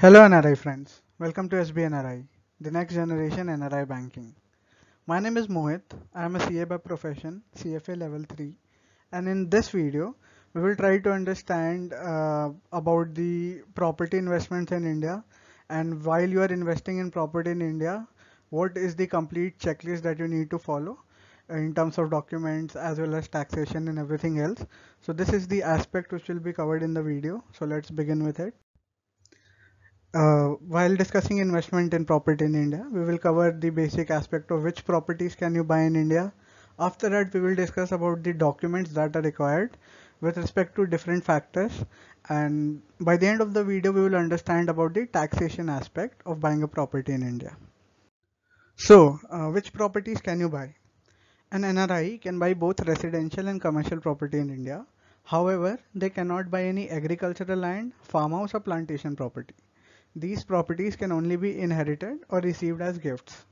Hello NRI friends, welcome to SBNRI, NRI, the next generation NRI banking. My name is Mohit, I am a CA by profession, CFA level 3 and in this video we will try to understand uh, about the property investments in India and while you are investing in property in India, what is the complete checklist that you need to follow in terms of documents as well as taxation and everything else. So this is the aspect which will be covered in the video. So let's begin with it. Uh, while discussing investment in property in India, we will cover the basic aspect of which properties can you buy in India. After that, we will discuss about the documents that are required with respect to different factors. And by the end of the video, we will understand about the taxation aspect of buying a property in India. So, uh, which properties can you buy? An NRI can buy both residential and commercial property in India. However, they cannot buy any agricultural land, farmhouse or plantation property these properties can only be inherited or received as gifts.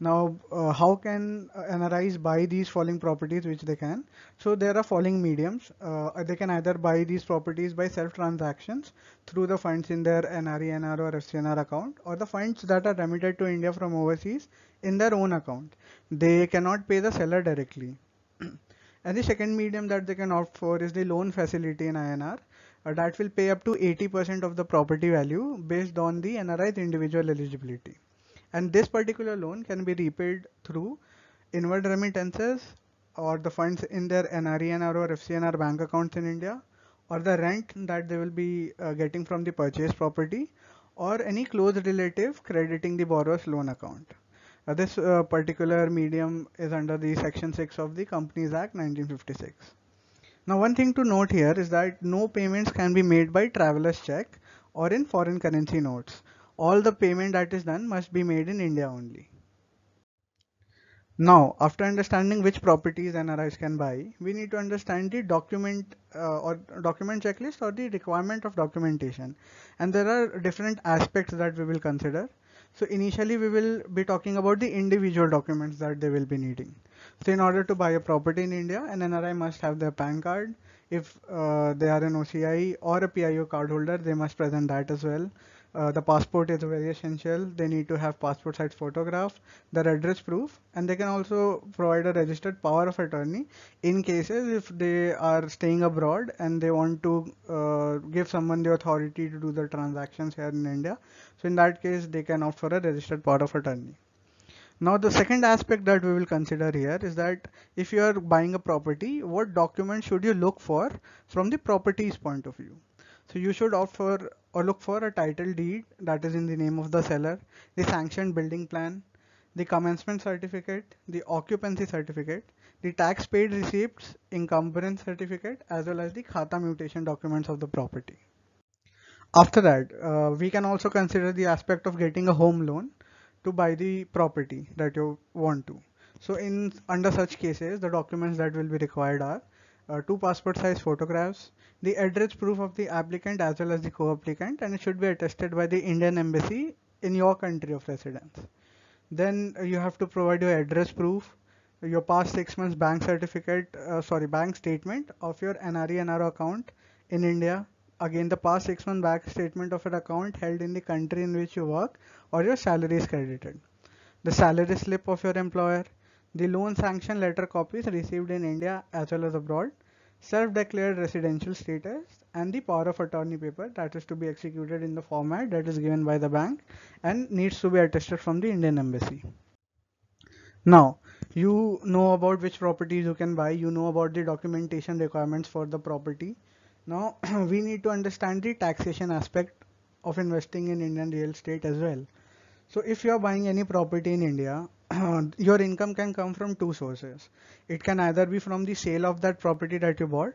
Now, uh, how can uh, NRIs buy these falling properties which they can? So there are falling mediums. Uh, they can either buy these properties by self-transactions through the funds in their NRE, or FCNR account or the funds that are remitted to India from overseas in their own account. They cannot pay the seller directly. and the second medium that they can opt for is the loan facility in INR uh, that will pay up to 80% of the property value based on the NRI's individual eligibility. And this particular loan can be repaid through inward remittances or the funds in their NRENR or FCNR bank accounts in India or the rent that they will be uh, getting from the purchased property or any close relative crediting the borrower's loan account. Now, uh, this uh, particular medium is under the section 6 of the Companies Act 1956. Now one thing to note here is that no payments can be made by traveler's check or in foreign currency notes. All the payment that is done must be made in India only. Now, after understanding which properties NRIs can buy, we need to understand the document uh, or document checklist or the requirement of documentation. And there are different aspects that we will consider. So initially we will be talking about the individual documents that they will be needing. So in order to buy a property in India, an NRI must have their PAN card. If uh, they are an OCI or a PIO card holder, they must present that as well. Uh, the passport is very essential. They need to have passport size photograph, their address proof, and they can also provide a registered power of attorney in cases if they are staying abroad and they want to uh, give someone the authority to do the transactions here in India. So in that case, they can opt for a registered power of attorney. Now the second aspect that we will consider here is that if you are buying a property, what document should you look for from the property's point of view? So you should opt for or look for a title deed that is in the name of the seller, the sanctioned building plan, the commencement certificate, the occupancy certificate, the tax paid receipts, encumbrance certificate as well as the khata mutation documents of the property. After that, uh, we can also consider the aspect of getting a home loan to buy the property that you want to. So in under such cases, the documents that will be required are uh, two passport size photographs, the address proof of the applicant as well as the co-applicant and it should be attested by the Indian embassy in your country of residence. Then uh, you have to provide your address proof, your past six months bank certificate, uh, sorry, bank statement of your NRE NRO account in India again the past six month back statement of an account held in the country in which you work or your salary is credited the salary slip of your employer the loan sanction letter copies received in india as well as abroad self-declared residential status and the power of attorney paper that is to be executed in the format that is given by the bank and needs to be attested from the indian embassy now you know about which properties you can buy you know about the documentation requirements for the property now we need to understand the taxation aspect of investing in Indian real estate as well. So if you are buying any property in India, your income can come from two sources. It can either be from the sale of that property that you bought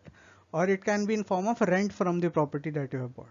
or it can be in form of rent from the property that you have bought.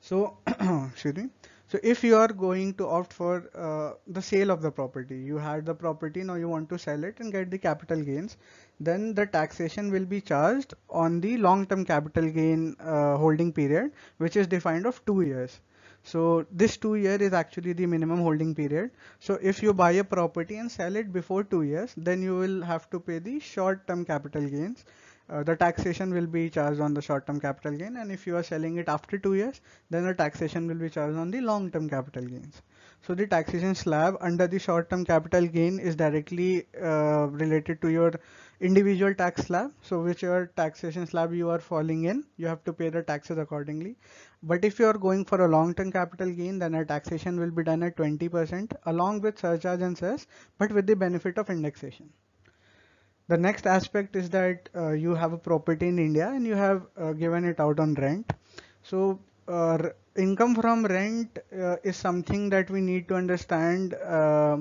So excuse me. So if you are going to opt for uh, the sale of the property, you had the property, now you want to sell it and get the capital gains, then the taxation will be charged on the long-term capital gain uh, holding period, which is defined of two years. So this two year is actually the minimum holding period. So if you buy a property and sell it before two years, then you will have to pay the short term capital gains uh, the taxation will be charged on the short term capital gain and if you are selling it after 2 years then the taxation will be charged on the long term capital gains so the taxation slab under the short term capital gain is directly uh, related to your individual tax slab so whichever taxation slab you are falling in you have to pay the taxes accordingly but if you are going for a long term capital gain then a taxation will be done at 20% along with surcharge and cess but with the benefit of indexation the next aspect is that uh, you have a property in India and you have uh, given it out on rent. So uh, income from rent uh, is something that we need to understand uh,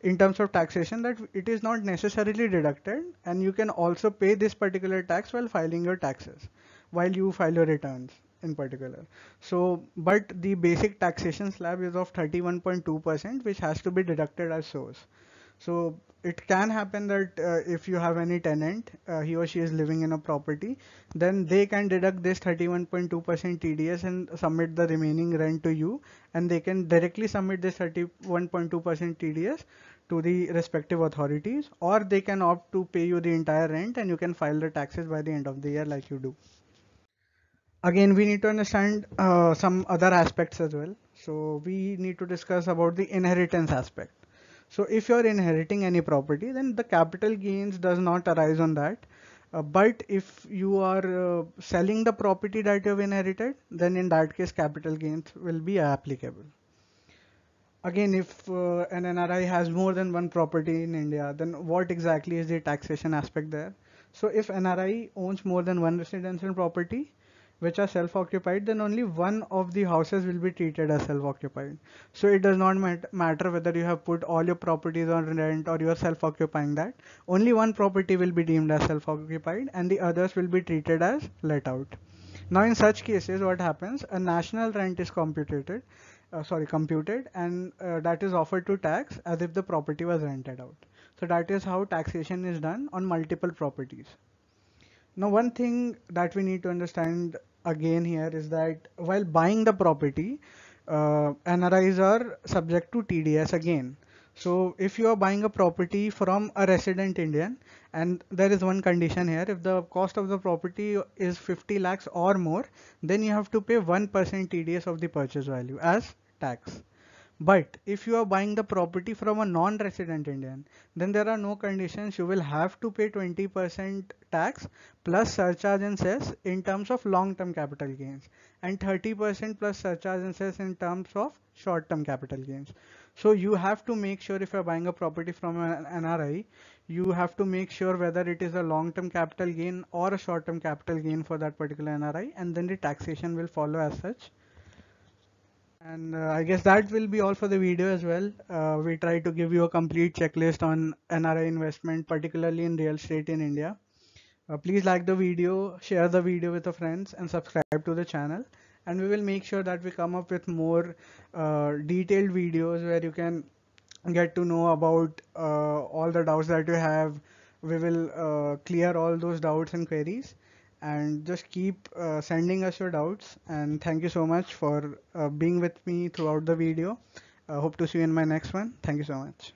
in terms of taxation that it is not necessarily deducted and you can also pay this particular tax while filing your taxes while you file your returns in particular. So, but the basic taxation slab is of 31.2% which has to be deducted as source. So it can happen that uh, if you have any tenant, uh, he or she is living in a property, then they can deduct this 31.2% TDS and submit the remaining rent to you, and they can directly submit this 31.2% TDS to the respective authorities, or they can opt to pay you the entire rent and you can file the taxes by the end of the year, like you do. Again, we need to understand uh, some other aspects as well. So, we need to discuss about the inheritance aspect. So if you're inheriting any property, then the capital gains does not arise on that. Uh, but if you are uh, selling the property that you've inherited, then in that case, capital gains will be applicable. Again, if uh, an NRI has more than one property in India, then what exactly is the taxation aspect there? So if NRI owns more than one residential property, which are self-occupied then only one of the houses will be treated as self-occupied so it does not mat matter whether you have put all your properties on rent or you are self-occupying that only one property will be deemed as self-occupied and the others will be treated as let out now in such cases what happens a national rent is computed uh, sorry computed and uh, that is offered to tax as if the property was rented out so that is how taxation is done on multiple properties now one thing that we need to understand again here is that while buying the property, uh, NRIs are subject to TDS again. So if you are buying a property from a resident Indian and there is one condition here if the cost of the property is 50 lakhs or more then you have to pay 1% TDS of the purchase value as tax. But if you are buying the property from a non-resident Indian, then there are no conditions. You will have to pay 20% tax plus surcharge and cess in terms of long-term capital gains and 30% plus surcharge and cess in terms of short-term capital gains. So you have to make sure if you're buying a property from an NRI, you have to make sure whether it is a long-term capital gain or a short-term capital gain for that particular NRI and then the taxation will follow as such. And uh, I guess that will be all for the video as well. Uh, we try to give you a complete checklist on NRI investment, particularly in real estate in India. Uh, please like the video, share the video with your friends and subscribe to the channel. And we will make sure that we come up with more uh, detailed videos where you can get to know about uh, all the doubts that you have. We will uh, clear all those doubts and queries and just keep uh, sending us your doubts and thank you so much for uh, being with me throughout the video uh, hope to see you in my next one thank you so much